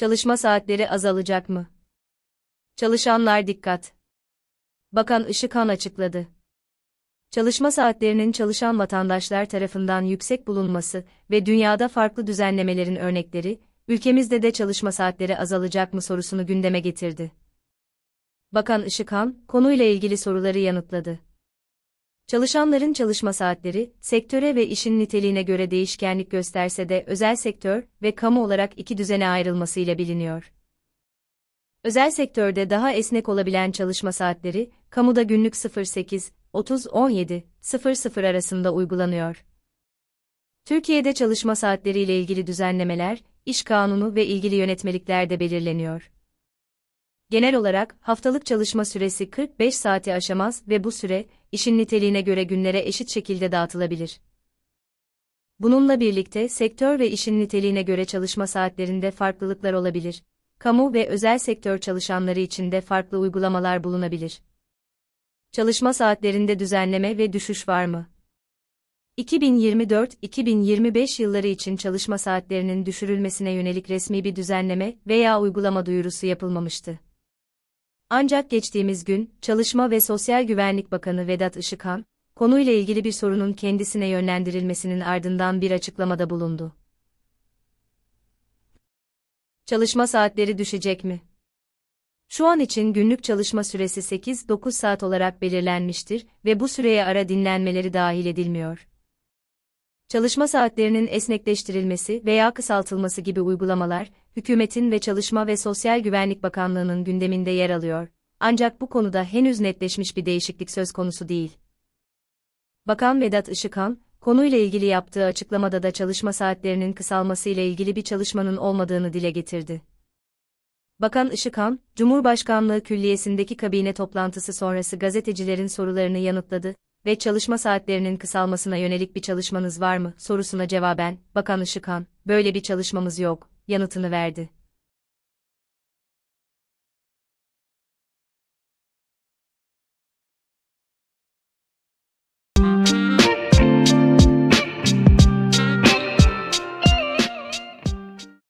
Çalışma saatleri azalacak mı? Çalışanlar dikkat. Bakan Işıkhan açıkladı. Çalışma saatlerinin çalışan vatandaşlar tarafından yüksek bulunması ve dünyada farklı düzenlemelerin örnekleri, ülkemizde de çalışma saatleri azalacak mı sorusunu gündeme getirdi. Bakan Işıkhan, konuyla ilgili soruları yanıtladı. Çalışanların çalışma saatleri, sektöre ve işin niteliğine göre değişkenlik gösterse de özel sektör ve kamu olarak iki düzene ayrılmasıyla biliniyor. Özel sektörde daha esnek olabilen çalışma saatleri, kamuda günlük 08-30-17-00 arasında uygulanıyor. Türkiye'de çalışma saatleriyle ilgili düzenlemeler, iş kanunu ve ilgili yönetmeliklerde belirleniyor. Genel olarak haftalık çalışma süresi 45 saati aşamaz ve bu süre işin niteliğine göre günlere eşit şekilde dağıtılabilir. Bununla birlikte sektör ve işin niteliğine göre çalışma saatlerinde farklılıklar olabilir. Kamu ve özel sektör çalışanları için de farklı uygulamalar bulunabilir. Çalışma saatlerinde düzenleme ve düşüş var mı? 2024-2025 yılları için çalışma saatlerinin düşürülmesine yönelik resmi bir düzenleme veya uygulama duyurusu yapılmamıştı. Ancak geçtiğimiz gün, Çalışma ve Sosyal Güvenlik Bakanı Vedat Işıkhan, konuyla ilgili bir sorunun kendisine yönlendirilmesinin ardından bir açıklamada bulundu. Çalışma saatleri düşecek mi? Şu an için günlük çalışma süresi 8-9 saat olarak belirlenmiştir ve bu süreye ara dinlenmeleri dahil edilmiyor. Çalışma saatlerinin esnekleştirilmesi veya kısaltılması gibi uygulamalar, hükümetin ve Çalışma ve Sosyal Güvenlik Bakanlığı'nın gündeminde yer alıyor. Ancak bu konuda henüz netleşmiş bir değişiklik söz konusu değil. Bakan Vedat Işıkhan, konuyla ilgili yaptığı açıklamada da çalışma saatlerinin kısalması ile ilgili bir çalışmanın olmadığını dile getirdi. Bakan Işıkhan, Cumhurbaşkanlığı Külliyesi'ndeki kabine toplantısı sonrası gazetecilerin sorularını yanıtladı ve çalışma saatlerinin kısalmasına yönelik bir çalışmanız var mı sorusuna cevaben, Bakan Işıkhan, böyle bir çalışmamız yok yanıtını verdi.